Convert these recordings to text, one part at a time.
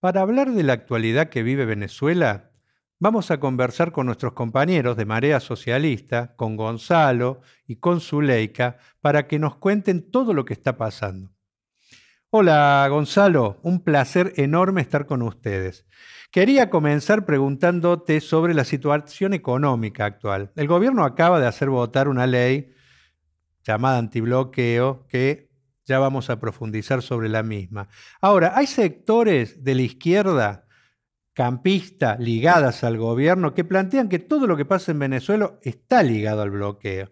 Para hablar de la actualidad que vive Venezuela, vamos a conversar con nuestros compañeros de Marea Socialista, con Gonzalo y con Zuleika, para que nos cuenten todo lo que está pasando. Hola Gonzalo, un placer enorme estar con ustedes. Quería comenzar preguntándote sobre la situación económica actual. El gobierno acaba de hacer votar una ley llamada antibloqueo que ya vamos a profundizar sobre la misma. Ahora, hay sectores de la izquierda campista ligadas al gobierno que plantean que todo lo que pasa en Venezuela está ligado al bloqueo.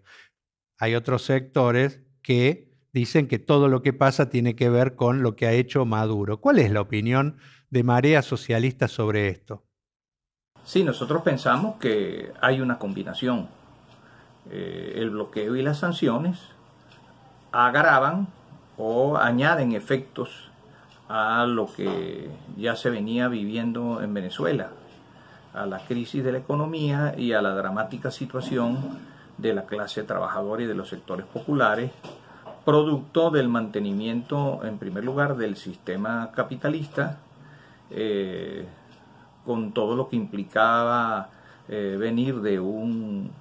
Hay otros sectores que dicen que todo lo que pasa tiene que ver con lo que ha hecho Maduro. ¿Cuál es la opinión de Marea Socialista sobre esto? Sí, nosotros pensamos que hay una combinación. Eh, el bloqueo y las sanciones agravan o añaden efectos a lo que ya se venía viviendo en Venezuela, a la crisis de la economía y a la dramática situación de la clase trabajadora y de los sectores populares, producto del mantenimiento, en primer lugar, del sistema capitalista, eh, con todo lo que implicaba eh, venir de eh, un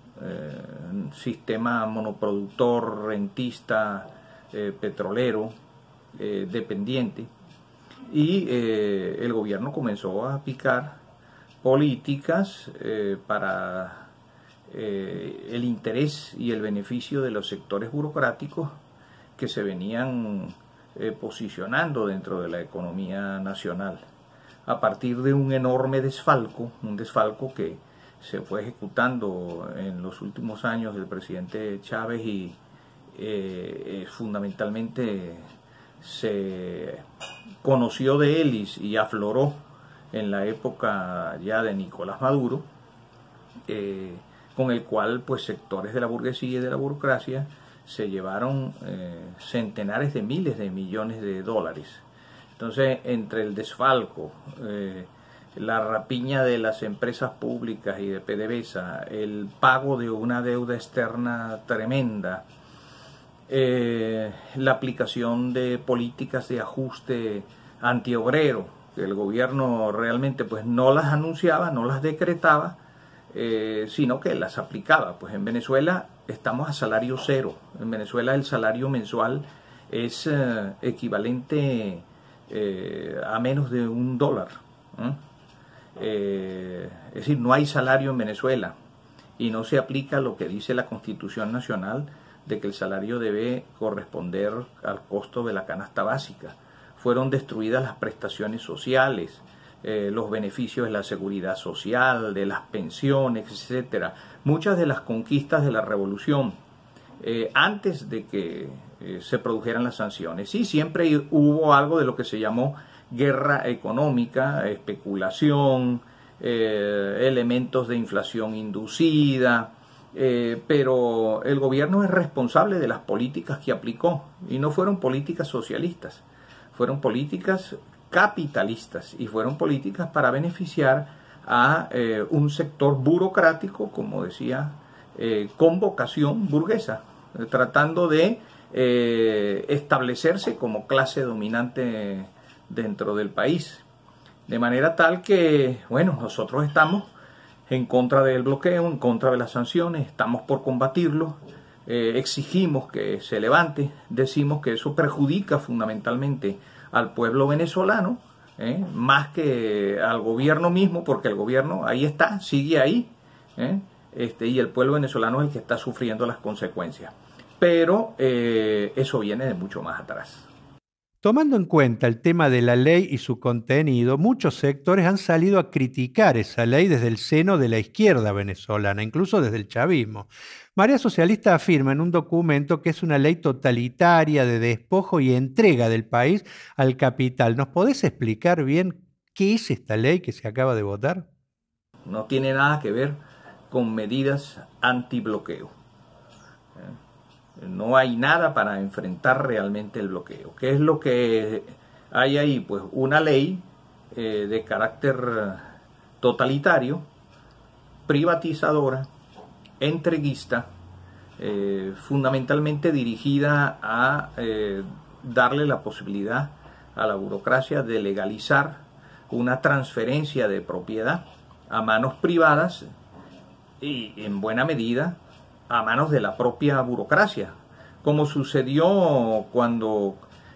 sistema monoproductor, rentista, eh, petrolero eh, dependiente y eh, el gobierno comenzó a aplicar políticas para el interés y el beneficio de los sectores burocráticos que se venían posicionando dentro de la economía nacional a partir de un enorme desfalco, un desfalco que se fue ejecutando en los últimos años del presidente Chávez y eh, eh, fundamentalmente se conoció de él y, afloró en la época ya de Nicolás Maduro, eh, con el cual pues sectores de la burguesía y de la burocracia se llevaron centenares de miles de millones de dólares. Entonces, entre el desfalco, la rapiña de las empresas públicas y de PDVSA, el pago de una deuda externa tremenda, eh, la aplicación de políticas de ajuste antiobrero, que el gobierno realmente pues no las anunciaba, no las decretaba, eh, sino que las aplicaba. Pues en Venezuela estamos a salario cero. En Venezuela el salario mensual es eh, equivalente a menos de un dólar. es decir, no hay salario en Venezuela y no se aplica lo que dice la Constitución Nacional de que el salario debe corresponder al costo de la canasta básica. Fueron destruidas las prestaciones sociales, eh, los beneficios de la seguridad social, de las pensiones, etc. Muchas de las conquistas de la revolución eh, antes de que eh, se produjeran las sanciones. Sí, siempre hubo algo de lo que se llamó guerra económica, especulación, elementos de inflación inducida, eh, pero el gobierno es responsable de las políticas que aplicó y no fueron políticas socialistas, fueron políticas capitalistas y fueron políticas para beneficiar a eh, un sector burocrático, como decía, eh, con vocación burguesa, tratando de establecerse como clase dominante dentro del país. De manera tal que, bueno, nosotros estamos en contra del bloqueo, en contra de las sanciones, estamos por combatirlo, eh, exigimos que se levante, decimos que eso perjudica fundamentalmente al pueblo venezolano, eh, más que al gobierno mismo, porque el gobierno ahí está, sigue ahí, eh, este, y el pueblo venezolano es el que está sufriendo las consecuencias. Pero eso viene de mucho más atrás. Tomando en cuenta el tema de la ley y su contenido, muchos sectores han salido a criticar esa ley desde el seno de la izquierda venezolana, incluso desde el chavismo. María Socialista afirma en un documento que es una ley totalitaria de despojo y entrega del país al capital. ¿Nos podés explicar bien qué es esta ley que se acaba de votar? No tiene nada que ver con medidas antibloqueo. bloqueo. No hay nada para enfrentar realmente el bloqueo. ¿Qué es lo que hay ahí? Pues una ley eh, de carácter totalitario, privatizadora, entreguista, eh, fundamentalmente dirigida a eh, darle la posibilidad a la burocracia de legalizar una transferencia de propiedad a manos privadas y en buena medida a manos de la propia burocracia, como sucedió cuando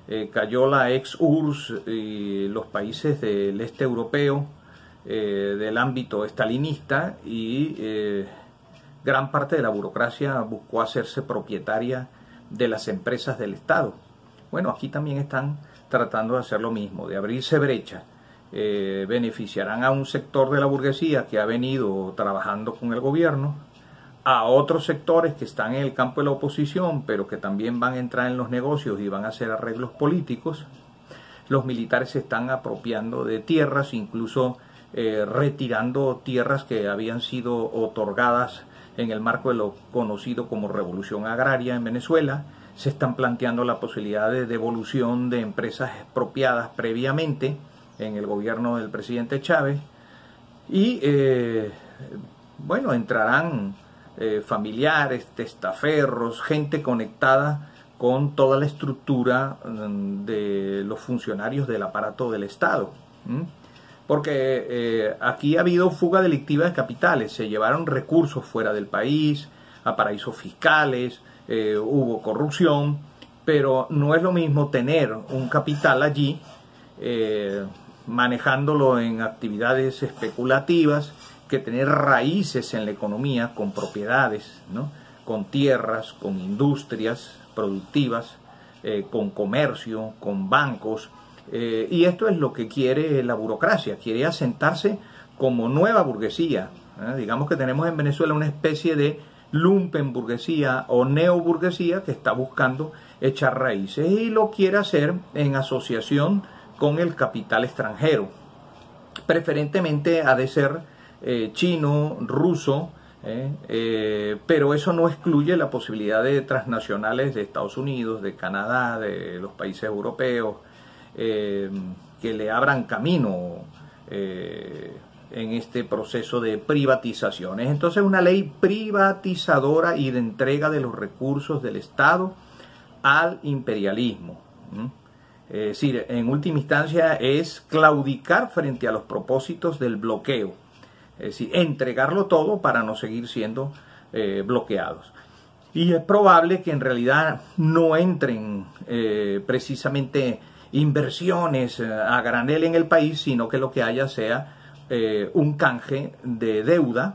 eh, cayó la ex URSS y los países del este europeo eh, del ámbito estalinista y eh, gran parte de la burocracia buscó hacerse propietaria de las empresas del Estado. Bueno, aquí también están tratando de hacer lo mismo, de abrirse brecha. beneficiarán a un sector de la burguesía que ha venido trabajando con el gobierno, a otros sectores que están en el campo de la oposición, pero que también van a entrar en los negocios y van a hacer arreglos políticos, los militares se están apropiando de tierras, incluso eh, retirando tierras que habían sido otorgadas en el marco de lo conocido como revolución agraria en Venezuela, se están planteando la posibilidad de devolución de empresas expropiadas previamente en el gobierno del presidente Chávez y eh, bueno, entrarán eh, familiares, testaferros, gente conectada con toda la estructura mm, de los funcionarios del aparato del Estado. Porque eh, aquí ha habido fuga delictiva de capitales, se llevaron recursos fuera del país, a paraísos fiscales, eh, hubo corrupción, pero no es lo mismo tener un capital allí, manejándolo en actividades especulativas, que tener raíces en la economía con propiedades, ¿no? con tierras, con industrias productivas, eh, con comercio, con bancos. Eh, y esto es lo que quiere la burocracia, quiere asentarse como nueva burguesía. ¿eh? Digamos que tenemos en Venezuela una especie de lumpenburguesía o neoburguesía que está buscando echar raíces y lo quiere hacer en asociación con el capital extranjero. Preferentemente ha de ser eh, chino, ruso, ¿eh? Eh, pero eso no excluye la posibilidad de transnacionales de Estados Unidos, de Canadá, de los países europeos, que le abran camino en este proceso de privatizaciones. Entonces una ley privatizadora y de entrega de los recursos del Estado al imperialismo. Es decir, en última instancia es claudicar frente a los propósitos del bloqueo es decir, entregarlo todo para no seguir siendo eh, bloqueados. Y es probable que en realidad no entren eh, precisamente inversiones eh, a granel en el país, sino que lo que haya sea un canje de deuda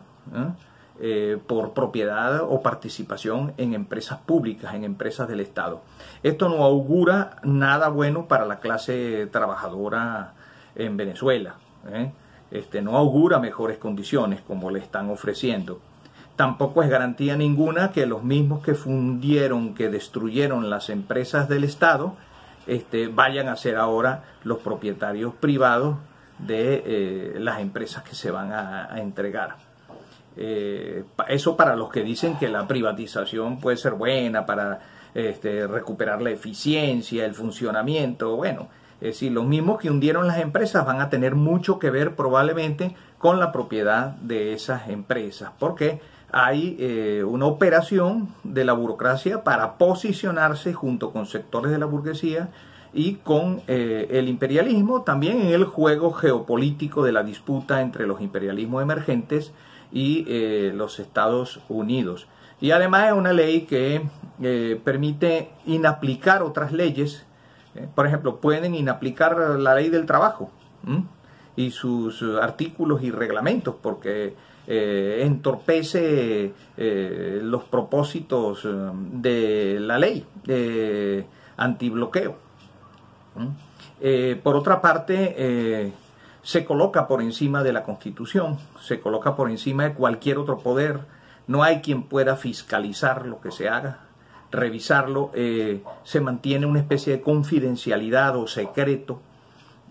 por propiedad o participación en empresas públicas, en empresas del Estado. Esto no augura nada bueno para la clase trabajadora en Venezuela. Este, no augura mejores condiciones como le están ofreciendo. Tampoco es garantía ninguna que los mismos que fundieron, que destruyeron las empresas del Estado, este, vayan a ser ahora los propietarios privados de eh, las empresas que se van a, entregar. Eh, eso para los que dicen que la privatización puede ser buena para este, recuperar la eficiencia, el funcionamiento. Bueno, es decir, los mismos que hundieron las empresas van a tener mucho que ver probablemente con la propiedad de esas empresas, porque hay eh, una operación de la burocracia para posicionarse junto con sectores de la burguesía y con eh, el imperialismo, también en el juego geopolítico de la disputa entre los imperialismos emergentes y eh, los Estados Unidos. Y además es una ley que permite inaplicar otras leyes ¿eh? Por ejemplo, pueden inaplicar la ley del trabajo y sus artículos y reglamentos porque eh, entorpece eh, los propósitos de la ley de antibloqueo. por otra parte, se coloca por encima de la Constitución, se coloca por encima de cualquier otro poder, no hay quien pueda fiscalizar lo que se haga, revisarlo, eh, se mantiene una especie de confidencialidad o secreto.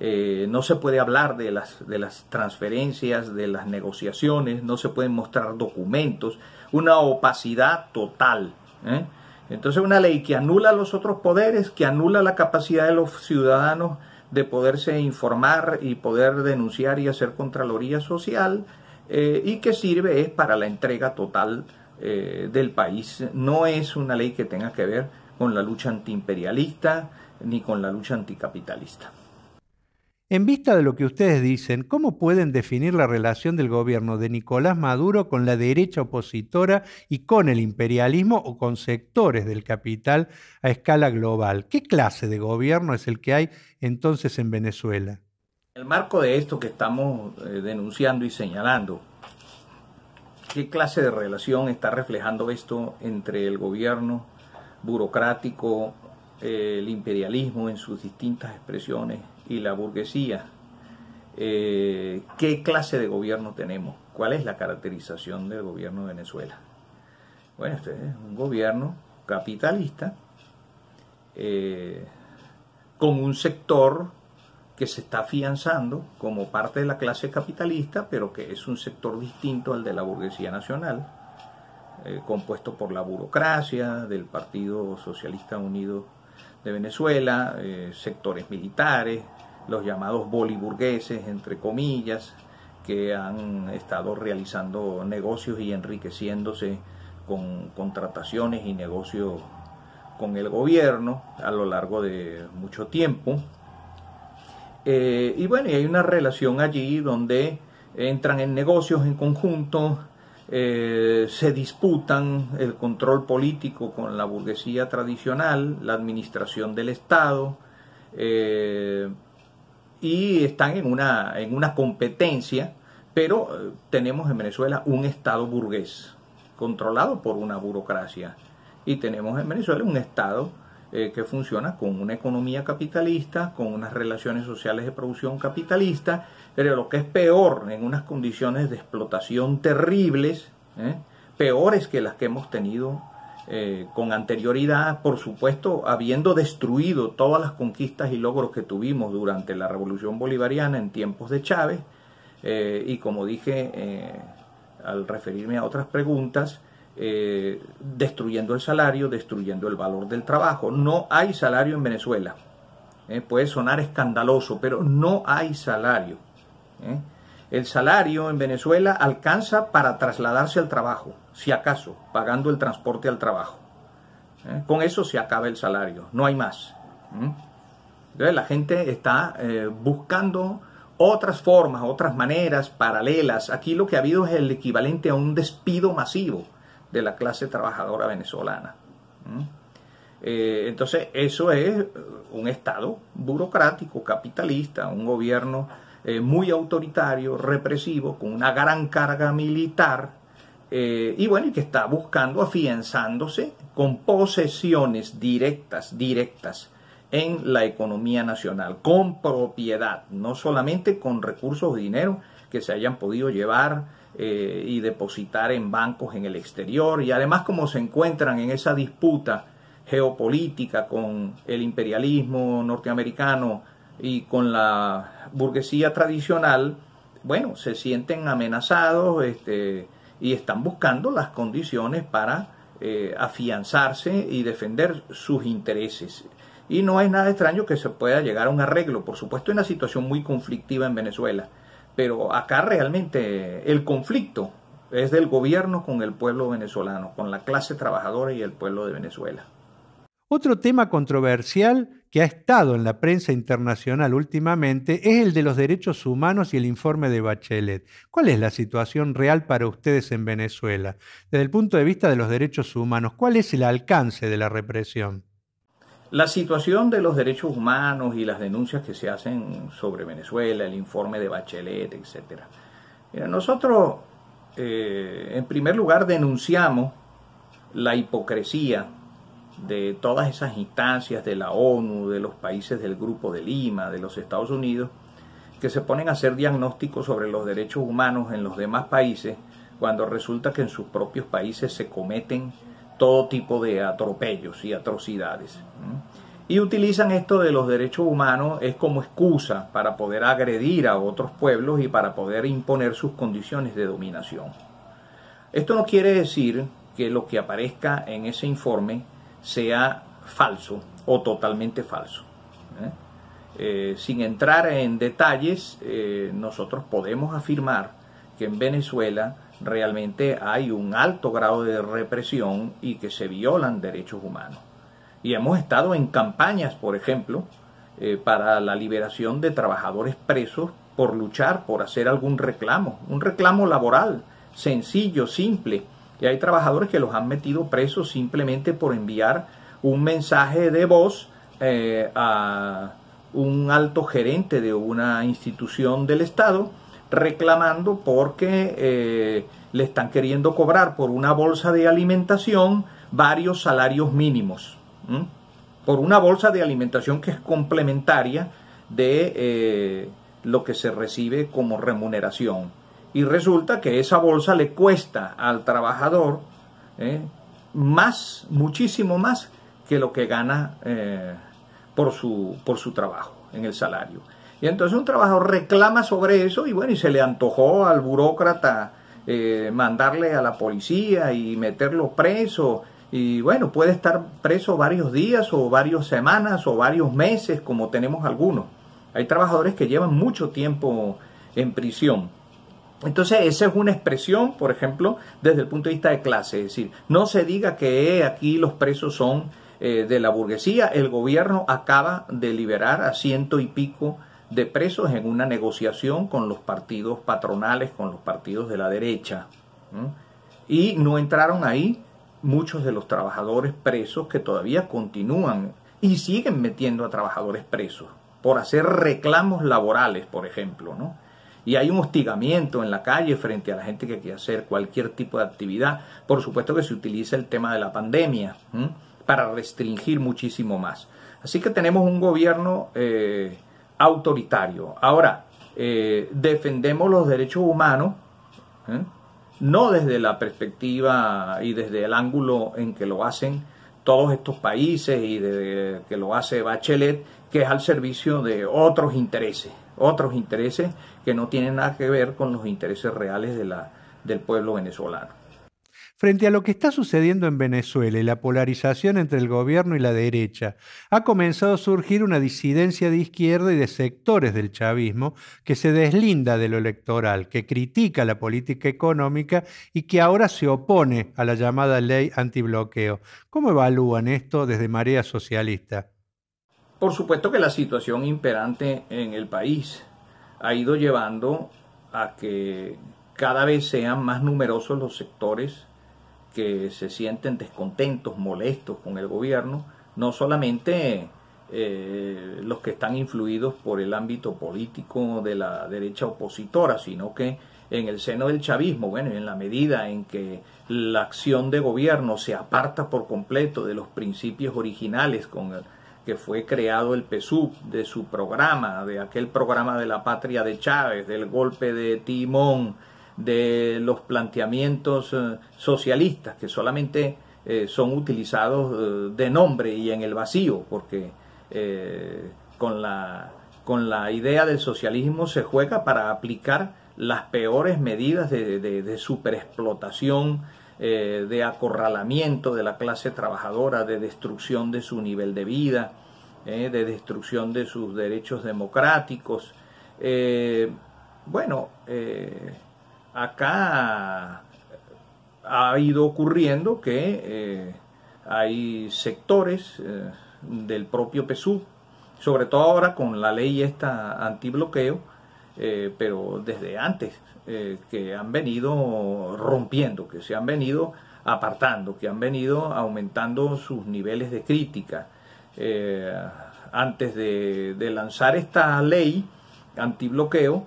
Eh, no se puede hablar de las, de las transferencias, de las negociaciones, no se pueden mostrar documentos, una opacidad total. ¿eh? Entonces una ley que anula los otros poderes, que anula la capacidad de los ciudadanos de poderse informar y poder denunciar y hacer Contraloría Social, y que sirve es para la entrega total eh, del país. No es una ley que tenga que ver con la lucha antiimperialista ni con la lucha anticapitalista. En vista de lo que ustedes dicen, ¿cómo pueden definir la relación del gobierno de Nicolás Maduro con la derecha opositora y con el imperialismo o con sectores del capital a escala global? ¿Qué clase de gobierno es el que hay entonces en Venezuela? En el marco de esto que estamos eh, denunciando y señalando, ¿Qué clase de relación está reflejando esto entre el gobierno burocrático, eh, el imperialismo en sus distintas expresiones y la burguesía? Eh, ¿Qué clase de gobierno tenemos? ¿Cuál es la caracterización del gobierno de Venezuela? Bueno, este es un gobierno capitalista eh, con un sector que se está afianzando como parte de la clase capitalista, pero que es un sector distinto al de la burguesía nacional, eh, compuesto por la burocracia del Partido Socialista Unido de Venezuela, eh, sectores militares, los llamados boliburgueses, entre comillas, que han estado realizando negocios y enriqueciéndose con contrataciones y negocios con el gobierno a lo largo de mucho tiempo. Eh, y bueno, y hay una relación allí donde entran en negocios en conjunto, eh, se disputan el control político con la burguesía tradicional, la administración del Estado, eh, y están en una, en una competencia, pero tenemos en Venezuela un Estado burgués, controlado por una burocracia, y tenemos en Venezuela un Estado eh, que funciona con una economía capitalista, con unas relaciones sociales de producción capitalista, pero lo que es peor, en unas condiciones de explotación terribles, ¿eh? peores que las que hemos tenido eh, con anterioridad, por supuesto, habiendo destruido todas las conquistas y logros que tuvimos durante la Revolución Bolivariana en tiempos de Chávez, y como dije al referirme a otras preguntas, eh, destruyendo el salario, destruyendo el valor del trabajo. No hay salario en Venezuela. Eh, puede sonar escandaloso, pero no hay salario. Eh, el salario en Venezuela alcanza para trasladarse al trabajo, si acaso, pagando el transporte al trabajo. Con eso se acaba el salario, no hay más. Mm. la gente está buscando otras formas, otras maneras paralelas. Aquí lo que ha habido es el equivalente a un despido masivo de la clase trabajadora venezolana. ¿Mm? Eh, entonces, eso es un Estado burocrático, capitalista, un gobierno eh, muy autoritario, represivo, con una gran carga militar, eh, y bueno, y que está buscando afianzándose con posesiones directas, directas en la economía nacional, con propiedad, no solamente con recursos de dinero que se hayan podido llevar eh, y depositar en bancos en el exterior y además como se encuentran en esa disputa geopolítica con el imperialismo norteamericano y con la burguesía tradicional, bueno, se sienten amenazados este, y están buscando las condiciones para eh, afianzarse y defender sus intereses. Y no es nada extraño que se pueda llegar a un arreglo, por supuesto, en una situación muy conflictiva en Venezuela pero acá realmente el conflicto es del gobierno con el pueblo venezolano, con la clase trabajadora y el pueblo de Venezuela. Otro tema controversial que ha estado en la prensa internacional últimamente es el de los derechos humanos y el informe de Bachelet. ¿Cuál es la situación real para ustedes en Venezuela? Desde el punto de vista de los derechos humanos, ¿cuál es el alcance de la represión? La situación de los derechos humanos y las denuncias que se hacen sobre Venezuela, el informe de Bachelet, etc. nosotros, eh, en primer lugar, denunciamos la hipocresía de todas esas instancias de la ONU, de los países del Grupo de Lima, de los Estados Unidos, que se ponen a hacer diagnósticos sobre los derechos humanos en los demás países, cuando resulta que en sus propios países se cometen todo tipo de atropellos y atrocidades. Y utilizan esto de los derechos humanos es como excusa para poder agredir a otros pueblos y para poder imponer sus condiciones de dominación. Esto no quiere decir que lo que aparezca en ese informe sea falso o totalmente falso. ¿eh? Eh, sin entrar en detalles, eh, nosotros podemos afirmar que en Venezuela realmente hay un alto grado de represión y que se violan derechos humanos. Y hemos estado en campañas, por ejemplo, eh, para la liberación de trabajadores presos por luchar, por hacer algún reclamo, un reclamo laboral, sencillo, simple. Y hay trabajadores que los han metido presos simplemente por enviar un mensaje de voz eh, a un alto gerente de una institución del Estado reclamando porque eh, le están queriendo cobrar por una bolsa de alimentación varios salarios mínimos. Por una bolsa de alimentación que es complementaria de eh, lo que se recibe como remuneración. Y resulta que esa bolsa le cuesta al trabajador ¿eh? más, muchísimo más que lo que gana por, su, por su trabajo en el salario. Y entonces un trabajador reclama sobre eso y bueno, y se le antojó al burócrata eh, mandarle a la policía y meterlo preso. Y bueno, puede estar preso varios días o varias semanas o varios meses, como tenemos algunos. Hay trabajadores que llevan mucho tiempo en prisión. Entonces, esa es una expresión, por ejemplo, desde el punto de vista de clase. Es decir, no se diga que eh, aquí los presos son eh, de la burguesía. El gobierno acaba de liberar a ciento y pico de presos en una negociación con los partidos patronales, con los partidos de la derecha. Y no entraron ahí muchos de los trabajadores presos que todavía continúan y siguen metiendo a trabajadores presos por hacer reclamos laborales, por ejemplo, ¿no? Y hay un hostigamiento en la calle frente a la gente que quiere hacer cualquier tipo de actividad. Por supuesto que se utiliza el tema de la pandemia para restringir muchísimo más. Así que tenemos un gobierno eh, autoritario. Ahora, eh, defendemos los derechos humanos, ¿eh? no desde la perspectiva y desde el ángulo en que lo hacen todos estos países y desde que lo hace Bachelet, que es al servicio de otros intereses, otros intereses que no tienen nada que ver con los intereses reales de la, del pueblo venezolano. Frente a lo que está sucediendo en Venezuela y la polarización entre el gobierno y la derecha, ha comenzado a surgir una disidencia de izquierda y de sectores del chavismo que se deslinda de lo electoral, que critica la política económica y que ahora se opone a la llamada ley antibloqueo. ¿Cómo evalúan esto desde Marea Socialista? Por supuesto que la situación imperante en el país ha ido llevando a que cada vez sean más numerosos los sectores que se sienten descontentos, molestos con el gobierno, no solamente eh, los que están influidos por el ámbito político de la derecha opositora, sino que en el seno del chavismo, bueno, en la medida en que la acción de gobierno se aparta por completo de los principios originales con el que fue creado el PSUV, de su programa, de aquel programa de la patria de Chávez, del golpe de Timón, de los planteamientos eh, socialistas que solamente eh, son utilizados eh, de nombre y en el vacío, porque con la, con la idea del socialismo se juega para aplicar las peores medidas de, de, superexplotación, de acorralamiento de la clase trabajadora, de destrucción de su nivel de vida, de destrucción de sus derechos democráticos. bueno, acá ha ido ocurriendo que eh, hay sectores eh, del propio PSU, sobre todo ahora con la ley esta antibloqueo, eh, pero desde antes que han venido rompiendo, que se han venido apartando, que han venido aumentando sus niveles de crítica. antes de, de lanzar esta ley antibloqueo,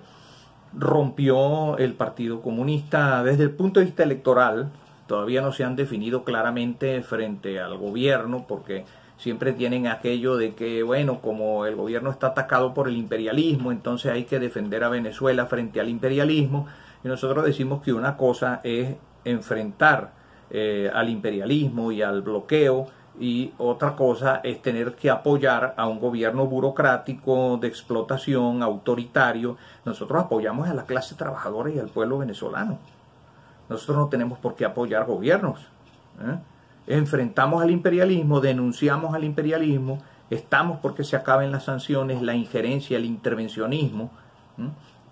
rompió el Partido Comunista desde el punto de vista electoral. Todavía no se han definido claramente frente al gobierno porque siempre tienen aquello de que, bueno, como el gobierno está atacado por el imperialismo, entonces hay que defender a Venezuela frente al imperialismo. Y nosotros decimos que una cosa es enfrentar eh, al imperialismo y al bloqueo y otra cosa es tener que apoyar a un gobierno burocrático de explotación, autoritario. Nosotros apoyamos a la clase trabajadora y al pueblo venezolano. Nosotros no tenemos por qué apoyar gobiernos. ¿eh? Enfrentamos al imperialismo, denunciamos al imperialismo, estamos porque se acaben las sanciones, la injerencia, el intervencionismo,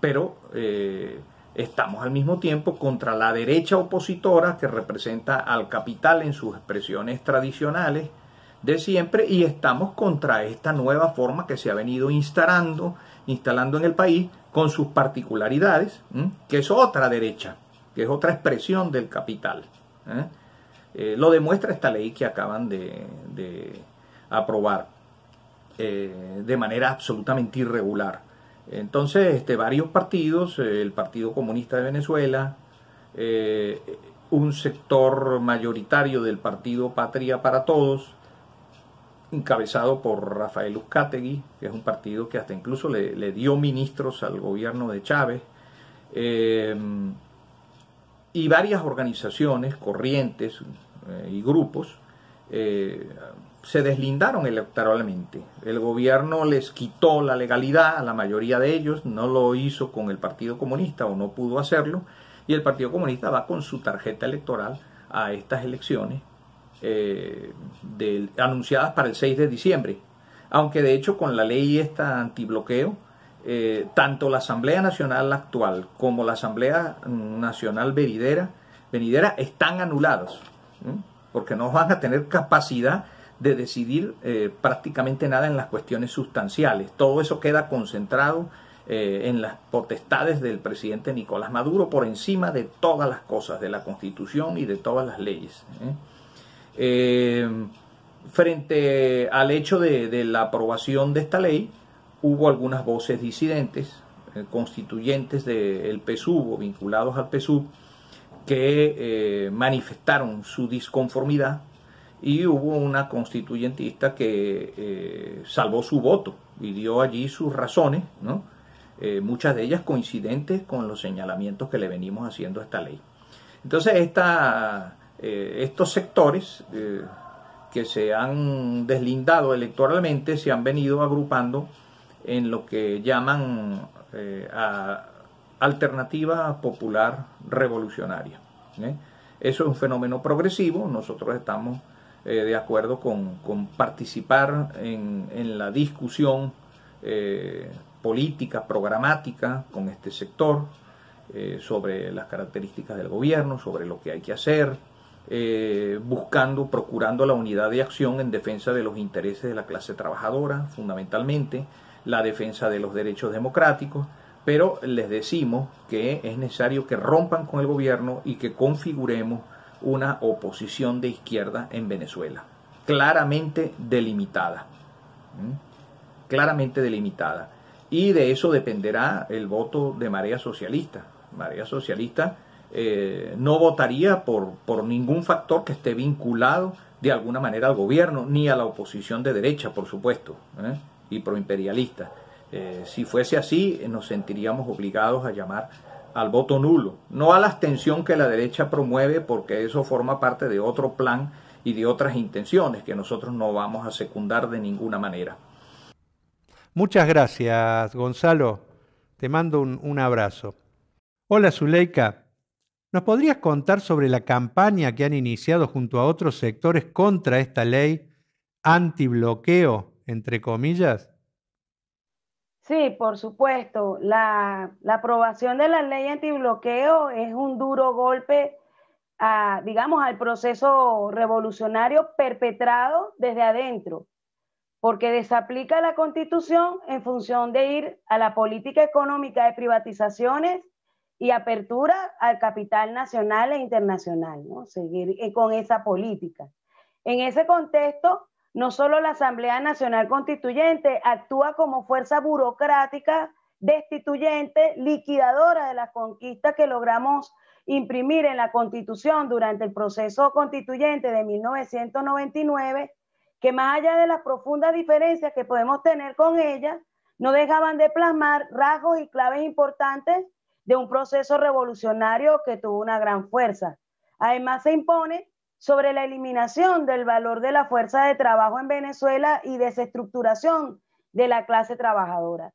pero... Eh, estamos al mismo tiempo contra la derecha opositora que representa al capital en sus expresiones tradicionales de siempre y estamos contra esta nueva forma que se ha venido instalando, instalando en el país con sus particularidades, que es otra derecha, que es otra expresión del capital. ¿eh? Eh, lo demuestra esta ley que acaban de aprobar eh, de manera absolutamente irregular. Entonces, este, varios partidos, eh, el Partido Comunista de Venezuela, eh, un sector mayoritario del partido Patria para Todos, encabezado por Rafael Uzcategui, que es un partido que hasta incluso le, dio ministros al gobierno de Chávez, eh, y varias organizaciones, corrientes y grupos, se deslindaron electoralmente. El gobierno les quitó la legalidad a la mayoría de ellos, no lo hizo con el Partido Comunista o no pudo hacerlo, y el Partido Comunista va con su tarjeta electoral a estas elecciones eh, anunciadas para el 6 de diciembre. Aunque de hecho con la ley esta antibloqueo, eh, tanto la Asamblea Nacional actual como la Asamblea Nacional venidera, están anulados, porque no van a tener capacidad de decidir eh, prácticamente nada en las cuestiones sustanciales. Todo eso queda concentrado eh, en las potestades del presidente Nicolás Maduro por encima de todas las cosas, de la constitución y de todas las leyes. ¿eh? frente al hecho de, la aprobación de esta ley, hubo algunas voces disidentes, constituyentes del de o vinculados al PSUV, que manifestaron su disconformidad y hubo una constituyentista que eh, salvó su voto y dio allí sus razones, eh, muchas de ellas coincidentes con los señalamientos que le venimos haciendo a esta ley. Entonces, eh, estos sectores que se han deslindado electoralmente se han venido agrupando en lo que llaman alternativa popular revolucionaria. Eso es un fenómeno progresivo, nosotros estamos eh, de acuerdo con, participar en, la discusión eh, política, programática con este sector, eh, sobre las características del gobierno, sobre lo que hay que hacer, buscando, procurando la unidad de acción en defensa de los intereses de la clase trabajadora, fundamentalmente, la defensa de los derechos democráticos, pero les decimos que es necesario que rompan con el gobierno y que configuremos una oposición de izquierda en Venezuela, claramente delimitada, ¿Mm? claramente delimitada. Y de eso dependerá el voto de Marea Socialista. Marea Socialista eh, no votaría por, por ningún factor que esté vinculado de alguna manera al gobierno, ni a la oposición de derecha, por supuesto, ¿eh? y proimperialista. Eh, si fuese así, nos sentiríamos obligados a llamar al voto nulo, no a la abstención que la derecha promueve porque eso forma parte de otro plan y de otras intenciones que nosotros no vamos a secundar de ninguna manera. Muchas gracias, Gonzalo. Te mando un, abrazo. Hola, Zuleika. ¿Nos podrías contar sobre la campaña que han iniciado junto a otros sectores contra esta ley antibloqueo, entre comillas? Sí, por supuesto. La, aprobación de la ley antibloqueo es un duro golpe, digamos, al proceso revolucionario perpetrado desde adentro, porque desaplica la constitución en función de ir a la política económica de privatizaciones y apertura al capital nacional e internacional, ¿no? Seguir eh, con esa política. En ese contexto, no solo la Asamblea Nacional Constituyente actúa como fuerza burocrática, destituyente, liquidadora de las conquistas que logramos imprimir en la Constitución durante el proceso constituyente de 1999, que más allá de las profundas diferencias que podemos tener con ella, no dejaban de plasmar rasgos y claves importantes de un proceso revolucionario que tuvo una gran fuerza. Además, se impone sobre la eliminación del valor de la fuerza de trabajo en Venezuela y desestructuración de la clase trabajadora.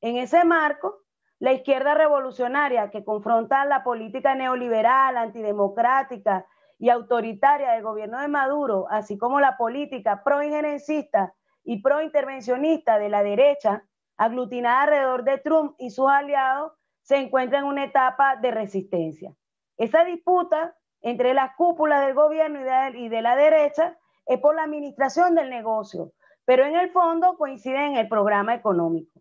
En ese marco, la izquierda revolucionaria que confronta la política neoliberal, antidemocrática y autoritaria del gobierno de Maduro, así como la política proinjerencista y prointervencionista de la derecha, aglutinada alrededor de Trump y sus aliados, se encuentra en una etapa de resistencia. Esa disputa entre las cúpulas del gobierno y de, y de la derecha es por la administración del negocio, pero en el fondo coincide en el programa económico.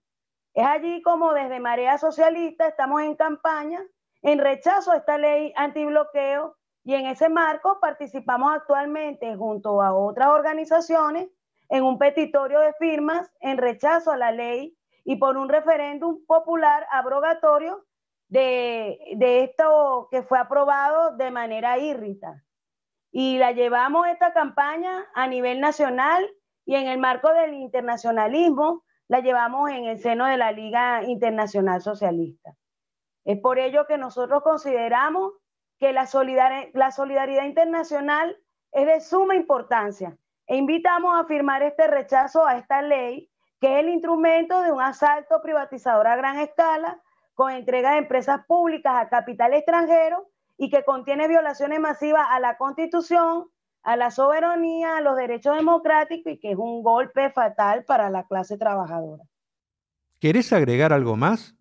Es allí como desde Marea Socialista estamos en campaña en rechazo a esta ley antibloqueo y en ese marco participamos actualmente junto a otras organizaciones en un petitorio de firmas en rechazo a la ley y por un referéndum popular abrogatorio de, esto que fue aprobado de manera írrita. Y la llevamos esta campaña a nivel nacional y en el marco del internacionalismo la llevamos en el seno de la Liga Internacional Socialista. Es por ello que nosotros consideramos que la la solidaridad internacional es de suma importancia e invitamos a firmar este rechazo a esta ley, que es el instrumento de un asalto privatizador a gran escala con entrega de empresas públicas a capital extranjero y que contiene violaciones masivas a la Constitución, a la soberanía, a los derechos democráticos y que es un golpe fatal para la clase trabajadora. ¿Querés agregar algo más?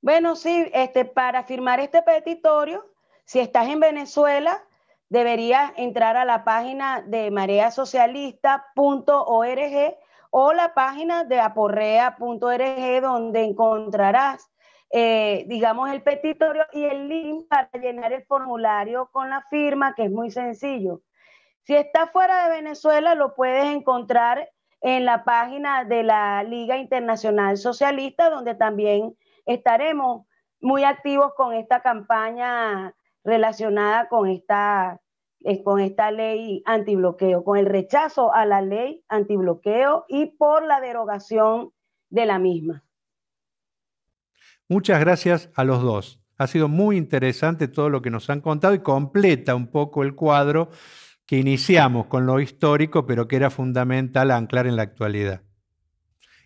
Bueno, sí, este, para firmar este petitorio, si estás en Venezuela, deberías entrar a la página de mareasocialista.org o la página de aporrea.org donde encontrarás, eh, digamos, el petitorio y el link para llenar el formulario con la firma, que es muy sencillo. Si está fuera de Venezuela, lo puedes encontrar en la página de la Liga Internacional Socialista, donde también estaremos muy activos con esta campaña relacionada con esta eh, con esta ley antibloqueo, con el rechazo a la ley antibloqueo y por la derogación de la misma. Muchas gracias a los dos. Ha sido muy interesante todo lo que nos han contado y completa un poco el cuadro que iniciamos con lo histórico, pero que era fundamental anclar en la actualidad.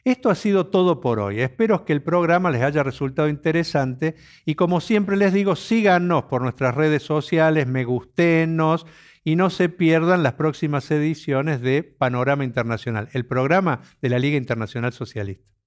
Esto ha sido todo por hoy. Espero que el programa les haya resultado interesante y como siempre les digo, síganos por nuestras redes sociales, me gustenos y no se pierdan las próximas ediciones de Panorama Internacional, el programa de la Liga Internacional Socialista.